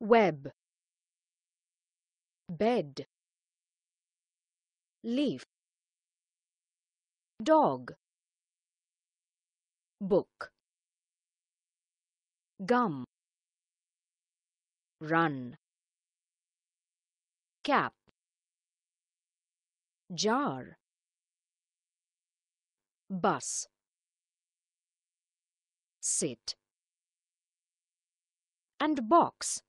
web bed leaf dog book gum run cap jar bus sit and box